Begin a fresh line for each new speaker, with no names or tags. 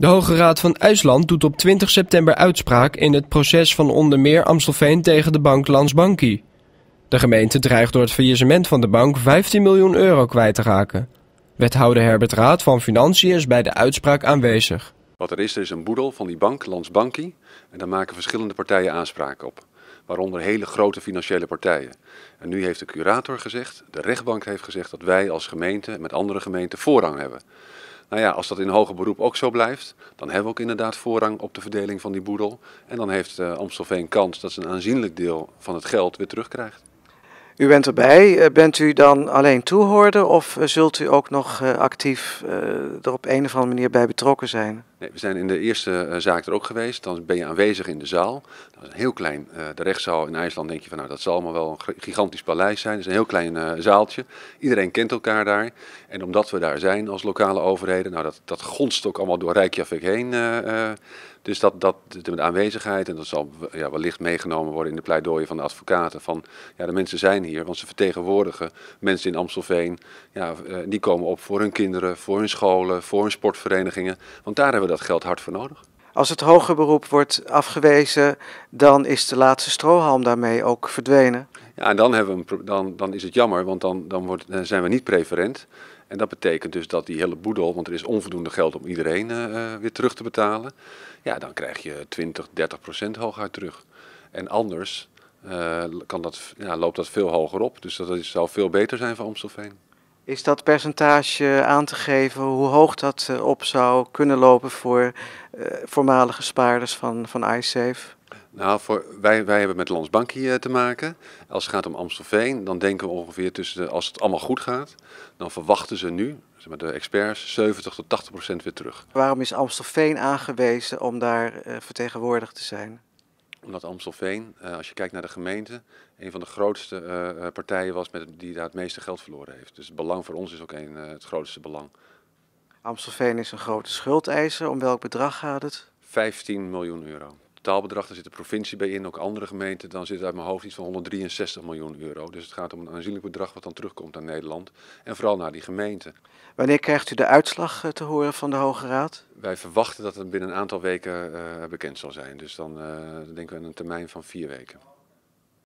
De Hoge Raad van IJsland doet op 20 september uitspraak in het proces van onder meer Amstelveen tegen de bank Landsbanki. De gemeente dreigt door het faillissement van de bank 15 miljoen euro kwijt te raken. Wethouder Herbert Raad van Financiën is bij de uitspraak
aanwezig. Wat er is, is een boedel van die bank, Landsbanki, en daar maken verschillende partijen aanspraak op. Waaronder hele grote financiële partijen. En nu heeft de curator gezegd, de rechtbank heeft gezegd dat wij als gemeente met andere gemeenten voorrang hebben. Nou ja, als dat in hoger beroep ook zo blijft, dan hebben we ook inderdaad voorrang op de verdeling van die boedel. En dan heeft uh, Amstelveen kans dat ze een aanzienlijk deel van het geld weer terugkrijgt.
U bent erbij. Eh, bent u dan alleen toehoorder of eh, zult u ook nog actief er op een of andere manier bij betrokken
zijn? Nee, we zijn in de eerste eh, zaak er ook geweest. Dan ben je aanwezig in de zaal. Dat is een heel klein, eh, de rechtszaal in IJsland denk je van nou dat zal allemaal wel een gigantisch paleis zijn. Het is een heel klein eh, zaaltje. Iedereen kent elkaar daar. En omdat we daar zijn als lokale overheden, nou dat, dat gonst ook allemaal door Rijkjavik heen. dus dat, dat de aanwezigheid, en dat zal ja, wellicht meegenomen worden in de pleidooien van de advocaten, van ja, de mensen zijn hier, want ze vertegenwoordigen mensen in Amstelveen. Ja, die komen op voor hun kinderen, voor hun scholen, voor hun sportverenigingen. Want daar hebben we dat geld hard voor nodig.
Als het hoger beroep wordt afgewezen, dan is de laatste strohalm daarmee ook verdwenen.
Ja, en dan, hebben we een, dan, dan is het jammer, want dan, dan, wordt, dan zijn we niet preferent. En dat betekent dus dat die hele boedel, want er is onvoldoende geld om iedereen eh, eh, weer terug te betalen. Ja, dan krijg je 20, 30 procent hooguit terug. En anders eh, kan dat, ja, loopt dat veel hoger op. Dus dat, is, zou veel beter zijn voor Amstelveen.
Is dat percentage eh, aan te geven hoe hoog dat eh, op zou kunnen lopen voor eh, voormalige spaarders van, van iSafe?
Nou, voor, wij, wij hebben met hier te maken. Als het gaat om Amstelveen, dan denken we ongeveer tussen, de, als het allemaal goed gaat, dan verwachten ze nu, zeg maar de experts, 70 tot 80 procent weer terug.
Waarom is Amstelveen aangewezen om daar vertegenwoordigd te zijn?
Omdat Amstelveen, eh, als je kijkt naar de gemeente, een van de grootste eh, eh, partijen was met, die daar het meeste geld verloren heeft. Dus het belang voor ons is ook een, het grootste belang. Amstelveen is een grote schuldeiser. Om welk bedrag gaat het? 15 miljoen euro taalbedrag. daar zit de provincie bij in, ook andere gemeenten, dan zit het uit mijn hoofd iets van 163 miljoen euro. Dus het gaat om een aanzienlijk bedrag wat dan terugkomt naar Nederland en vooral naar die gemeenten.
Wanneer krijgt u de uitslag eh, te horen van de Hoge Raad?
Wij verwachten dat het binnen een aantal weken eh, bekend zal zijn. Dus dan eh, denken we aan een termijn van vier weken.